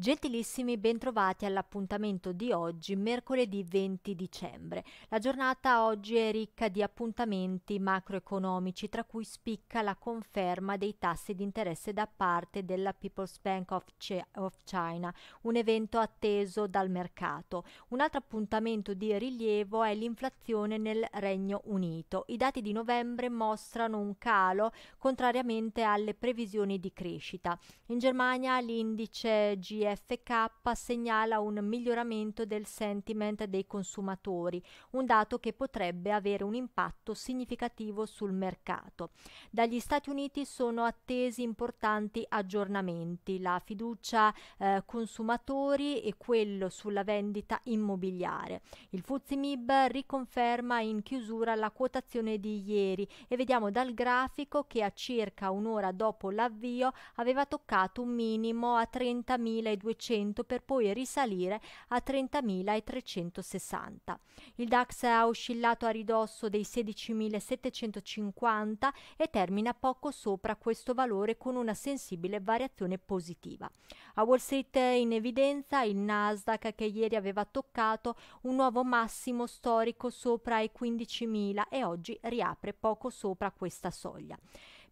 Gentilissimi, bentrovati all'appuntamento di oggi, mercoledì 20 dicembre. La giornata oggi è ricca di appuntamenti macroeconomici, tra cui spicca la conferma dei tassi di interesse da parte della People's Bank of, C- of China, un evento atteso dal mercato. Un altro appuntamento di rilievo è l'inflazione nel Regno Unito. I dati di novembre mostrano un calo contrariamente alle previsioni di crescita. In Germania l'indice GM GFK segnala un miglioramento del sentiment dei consumatori, un dato che potrebbe avere un impatto significativo sul mercato. Dagli Stati Uniti sono attesi importanti aggiornamenti, la fiducia eh, consumatori e quello sulla vendita immobiliare. Il Fuzimib riconferma in chiusura la quotazione di ieri e vediamo dal grafico che a circa un'ora dopo l'avvio aveva toccato un minimo a 30.000 3200 per poi risalire a 30.360. Il DAX ha oscillato a ridosso dei 16.750 e termina poco sopra questo valore con una sensibile variazione positiva. A Wall Street è in evidenza il Nasdaq che ieri aveva toccato un nuovo massimo storico sopra i 15.000 e oggi riapre poco sopra questa soglia.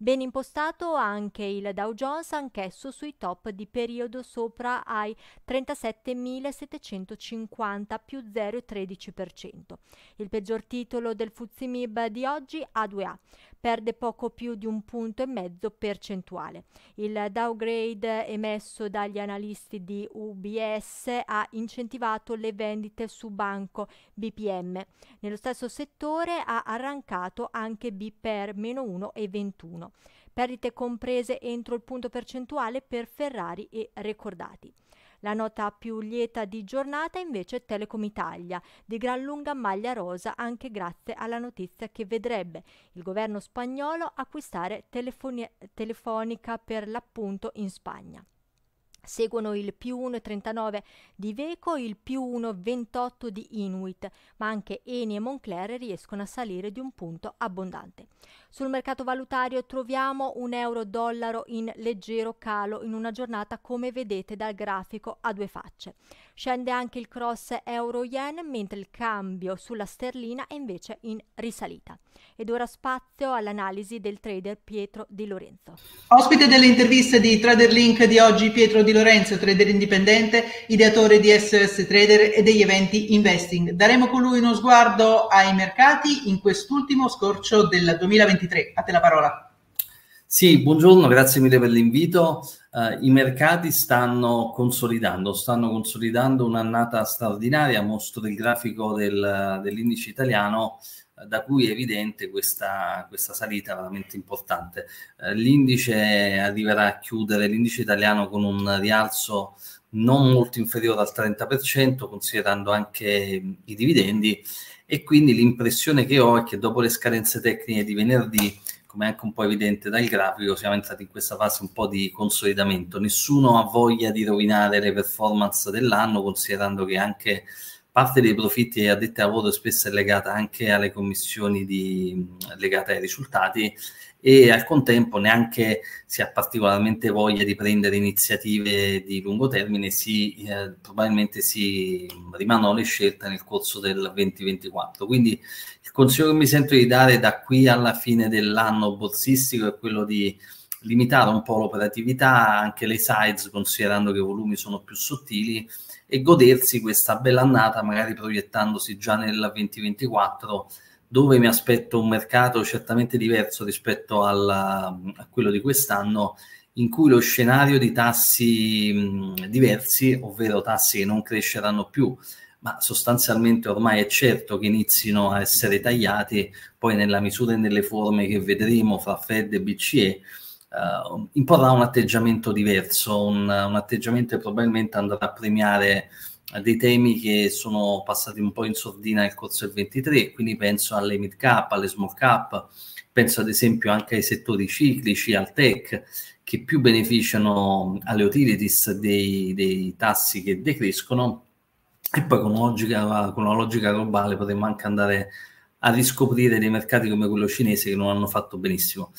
Ben impostato anche il Dow Jones, anch'esso sui top di periodo sopra ai 37.750 più 0,13%. Il peggior titolo del Fuzimib di oggi A2A perde poco più di un punto e mezzo percentuale. Il downgrade emesso dagli analisti di UBS ha incentivato le vendite su banco BPM. Nello stesso settore ha arrancato anche BPR meno 1,21. Perdite comprese entro il punto percentuale per Ferrari e Recordati. La nota più lieta di giornata invece è Telecom Italia, di gran lunga maglia rosa anche grazie alla notizia che vedrebbe il governo spagnolo acquistare telefoni- telefonica per l'appunto in Spagna. Seguono il più 1,39 di Veco e il più 1,28 di Inuit, ma anche Eni e Moncler riescono a salire di un punto abbondante. Sul mercato valutario troviamo un euro-dollaro in leggero calo in una giornata come vedete dal grafico a due facce. Scende anche il cross euro-yen mentre il cambio sulla sterlina è invece in risalita. Ed ora spazio all'analisi del trader Pietro Di Lorenzo. Ospite delle interviste di TraderLink di oggi Pietro Di Lorenzo, trader indipendente, ideatore di SOS Trader e degli eventi Investing. Daremo con lui uno sguardo ai mercati in quest'ultimo scorcio del 2021 a te la parola. Sì, buongiorno, grazie mille per l'invito. Uh, I mercati stanno consolidando, stanno consolidando un'annata straordinaria, mostro il grafico del, dell'indice italiano da cui è evidente questa, questa salita veramente importante. Eh, l'indice arriverà a chiudere, l'indice italiano con un rialzo non molto inferiore al 30%, considerando anche i dividendi, e quindi l'impressione che ho è che dopo le scadenze tecniche di venerdì, come anche un po' evidente dal grafico, siamo entrati in questa fase un po' di consolidamento. Nessuno ha voglia di rovinare le performance dell'anno, considerando che anche parte dei profitti addetti al lavoro spesso è legata anche alle commissioni di, legate ai risultati e al contempo neanche si ha particolarmente voglia di prendere iniziative di lungo termine, si, eh, probabilmente si rimanono le scelte nel corso del 2024. Quindi il consiglio che mi sento di dare da qui alla fine dell'anno borsistico è quello di limitare un po' l'operatività, anche le size, considerando che i volumi sono più sottili, e godersi questa bella annata, magari proiettandosi già nel 2024, dove mi aspetto un mercato certamente diverso rispetto alla, a quello di quest'anno, in cui lo scenario di tassi diversi, ovvero tassi che non cresceranno più, ma sostanzialmente ormai è certo che inizino a essere tagliati, poi nella misura e nelle forme che vedremo fra Fed e BCE, uh, eh, imporrà un atteggiamento diverso, un, un atteggiamento che probabilmente andrà a premiare eh, dei temi che sono passati un po' in sordina nel corso del 23, quindi penso alle mid cap, alle small cap, penso ad esempio anche ai settori ciclici, al tech, che più beneficiano alle utilities dei, dei tassi che decrescono e poi con, logica, con una logica globale potremmo anche andare a riscoprire dei mercati come quello cinese che non hanno fatto benissimo.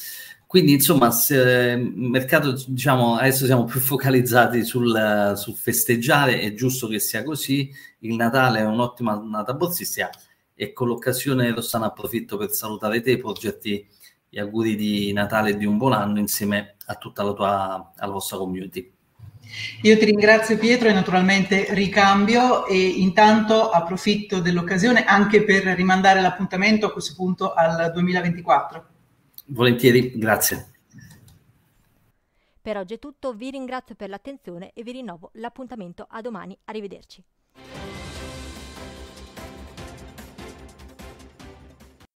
Quindi, insomma, se, eh, mercato, diciamo, adesso siamo più focalizzati sul, eh, sul, festeggiare, è giusto che sia così. Il Natale è un'ottima nata bozzistica e con l'occasione, Rossana, approfitto per salutare te, e progetti gli auguri di Natale e di un buon anno insieme a tutta la tua alla vostra community. Io ti ringrazio Pietro e naturalmente ricambio e intanto approfitto dell'occasione anche per rimandare l'appuntamento a questo punto al 2024. Volentieri, grazie. Per oggi è tutto, vi ringrazio per l'attenzione e vi rinnovo l'appuntamento a domani. Arrivederci.